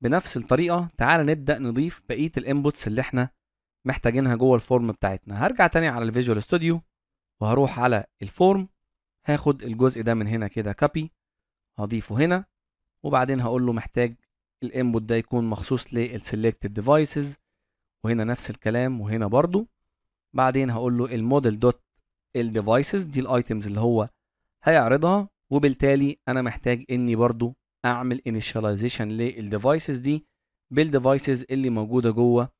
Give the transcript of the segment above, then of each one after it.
بنفس الطريقه تعال نبدا نضيف بقيه الانبوتس اللي احنا محتاجينها جوه الفورم بتاعتنا هرجع تاني على الفيجوال ستوديو وهروح على الفورم هاخد الجزء ده من هنا كده كوبي هضيفه هنا وبعدين هقول له محتاج الانبوت ده يكون مخصوص للسلكتد ديفايسز وهنا نفس الكلام وهنا برضو بعدين هقول له الموديل دوت الديفايسز دي الايتمز اللي هو هيعرضها وبالتالي انا محتاج اني برضو اعمل انيشاليزيشن للديفايسز دي بالديفايسز اللي موجوده جوه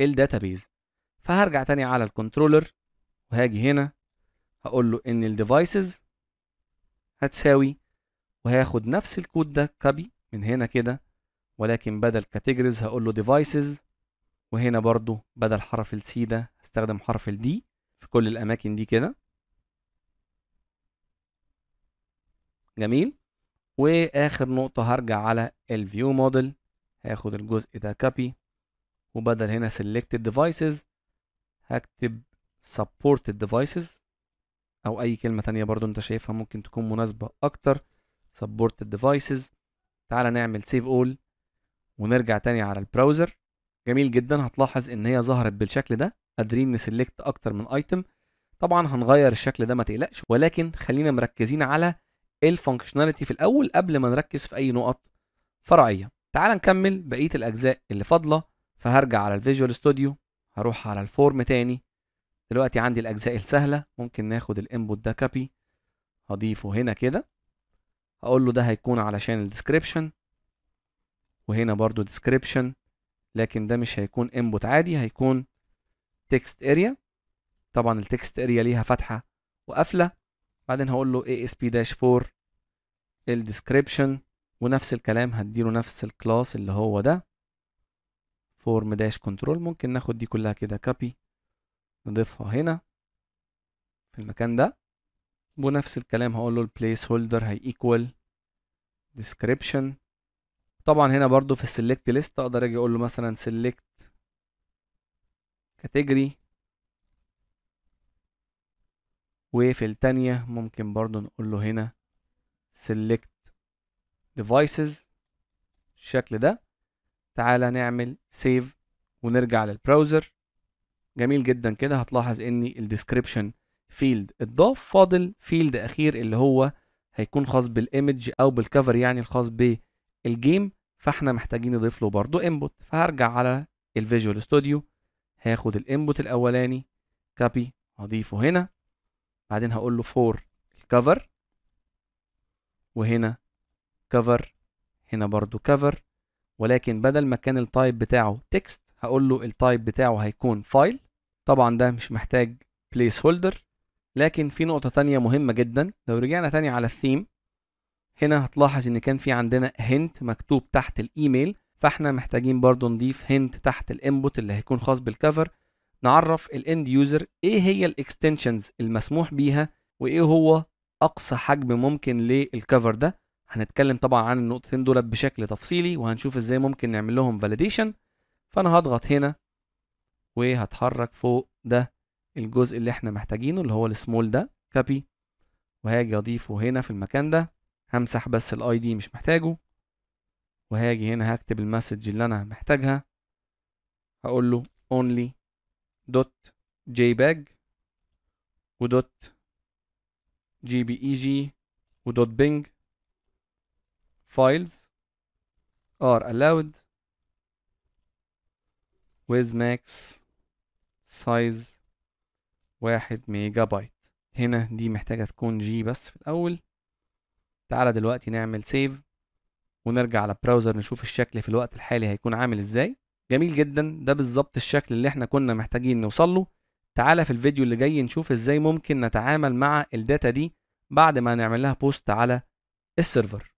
الداتابيز فهرجع تاني على الكنترولر وهاجي هنا هقول له ان الديفايسز هتساوي وهاخد نفس الكود ده كبي من هنا كده ولكن بدل كاتيجوريز هقول له ديفايسز وهنا برضو بدل حرف السي ده هستخدم حرف الدي في كل الاماكن دي كده جميل واخر نقطة هرجع على الفيو موديل هاخد الجزء ده كوبي وبدل هنا selected devices هكتب supported devices او اي كلمة تانية برضو انت شايفها ممكن تكون مناسبة اكتر supported devices تعالى نعمل save all ونرجع تاني على البراوزر جميل جدا هتلاحظ ان هي ظهرت بالشكل ده قادرين نسلكت اكتر من ايتم طبعا هنغير الشكل ده ما تقلقش ولكن خلينا مركزين على الفانكشناليتي في الاول قبل ما نركز في اي نقط فرعيه تعال نكمل بقيه الاجزاء اللي فاضله فهرجع على الفيجوال ستوديو هروح على الفورم تاني دلوقتي عندي الاجزاء السهله ممكن ناخد الانبوت ده كابي هضيفه هنا كده هقول له ده هيكون علشان الديسكريبشن وهنا برضو ديسكريبشن لكن ده مش هيكون انبوت عادي هيكون تكست اريا طبعا التكست اريا ليها فتحه وقافله بعدين هقول له اي اس بي داش 4 الديسكريبشن ونفس الكلام هديله نفس الكلاس اللي هو ده فورم داش كنترول ممكن ناخد دي كلها كده كابي نضيفها هنا في المكان ده ونفس الكلام هقول له البليس هولدر هي ايكوال description طبعا هنا برضو في السلكت ليست اقدر اجي اقول له مثلا سلكت كاتيجري وفي التانية ممكن برضو نقول له هنا select devices الشكل ده تعالى نعمل save ونرجع للبراوزر جميل جدا كده هتلاحظ ان الديسكريبشن فيلد اتضاف فاضل فيلد اخير اللي هو هيكون خاص بالايمج او بالكفر يعني الخاص بالجيم فاحنا محتاجين نضيف له برضو انبوت فهرجع على الفيجوال ستوديو هاخد الانبوت الاولاني كابي اضيفه هنا بعدين هقول له فور الكفر وهنا كفر هنا برضو كفر ولكن بدل ما كان التايب بتاعه تكست هقول له التايب بتاعه هيكون فايل طبعا ده مش محتاج بليس هولدر لكن في نقطة تانية مهمة جدا لو رجعنا تاني على الثيم هنا هتلاحظ ان كان في عندنا هنت مكتوب تحت الايميل فاحنا محتاجين برضو نضيف هنت تحت الانبوت اللي هيكون خاص بالكفر نعرف الاند يوزر ايه هي الاكستنشنز المسموح بيها وايه هو اقصى حجم ممكن للكفر ده هنتكلم طبعا عن النقطتين دولت بشكل تفصيلي وهنشوف ازاي ممكن نعمل لهم فاليديشن فانا هضغط هنا وهتحرك فوق ده الجزء اللي احنا محتاجينه اللي هو السمول ده كابي وهاجي اضيفه هنا في المكان ده همسح بس الاي دي مش محتاجه وهاجي هنا هكتب المسج اللي انا محتاجها هقول له اونلي دوت جي باج ودوت جي بي اي جي ودوت بينج files are allowed with max size واحد ميجا بايت هنا دي محتاجة تكون جي بس في الأول تعالى دلوقتي نعمل سيف ونرجع على براوزر نشوف الشكل في الوقت الحالي هيكون عامل ازاي جميل جدا ده بالظبط الشكل اللي احنا كنا محتاجين نوصل له تعالى في الفيديو اللي جاي نشوف ازاي ممكن نتعامل مع الداتا دي بعد ما نعمل لها بوست على السيرفر